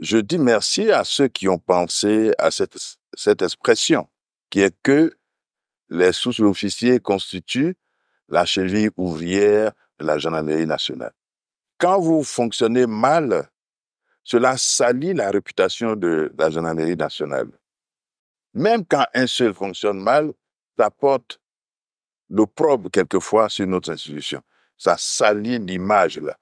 Je dis merci à ceux qui ont pensé à cette, cette expression, qui est que les sous-officiers constituent la cheville ouvrière de la gendarmerie nationale. Quand vous fonctionnez mal, cela salit la réputation de la gendarmerie nationale. Même quand un seul fonctionne mal, ça porte l'opprobre quelquefois sur notre institution. Ça salit l'image, la,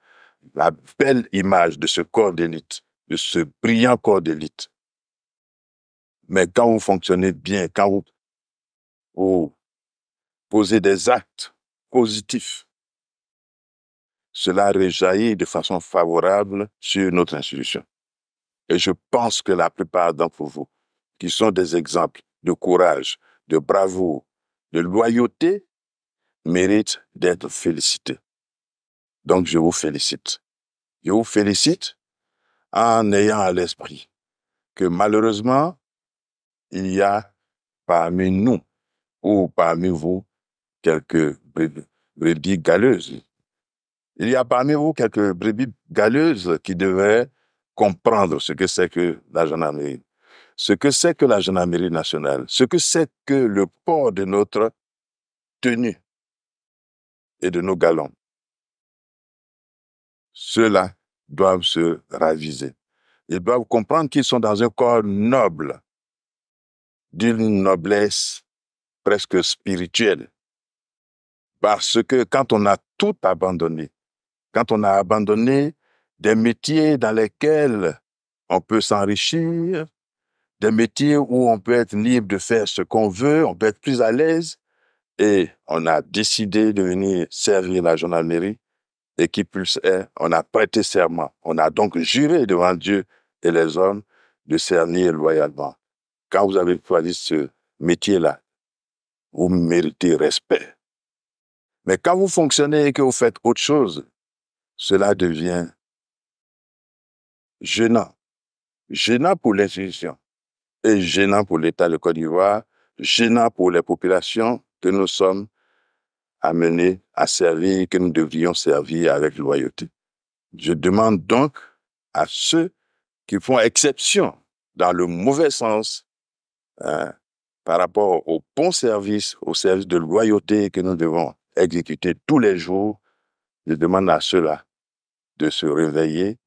la belle image de ce corps d'élite de ce brillant corps d'élite. Mais quand vous fonctionnez bien, quand vous, posez des actes positifs, cela réjaillit de façon favorable sur notre institution. Et je pense que la plupart d'entre vous, qui sont des exemples de courage, de bravoure, de loyauté, méritent d'être félicités. Donc je vous félicite. Je vous félicite en ayant à l'esprit que malheureusement, il y a parmi nous ou parmi vous quelques brebis galeuses. Il y a parmi vous quelques brebis galeuses qui devraient comprendre ce que c'est que la gendarmerie, ce que c'est que la gendarmerie nationale, ce que c'est que le port de notre tenue et de nos galons. Cela doivent se raviser. Ils doivent comprendre qu'ils sont dans un corps noble, d'une noblesse presque spirituelle. Parce que quand on a tout abandonné, quand on a abandonné des métiers dans lesquels on peut s'enrichir, des métiers où on peut être libre de faire ce qu'on veut, on peut être plus à l'aise, et on a décidé de venir servir la gendarmerie, et qui plus est, on a prêté serment. On a donc juré devant Dieu et les hommes de servir loyalement. Quand vous avez choisi ce métier-là, vous méritez respect. Mais quand vous fonctionnez et que vous faites autre chose, cela devient gênant. Gênant pour l'institution et gênant pour l'État de Côte d'Ivoire, gênant pour les populations que nous sommes amener à servir que nous devrions servir avec loyauté. Je demande donc à ceux qui font exception dans le mauvais sens hein, par rapport au bon service, au service de loyauté que nous devons exécuter tous les jours, je demande à ceux-là de se réveiller.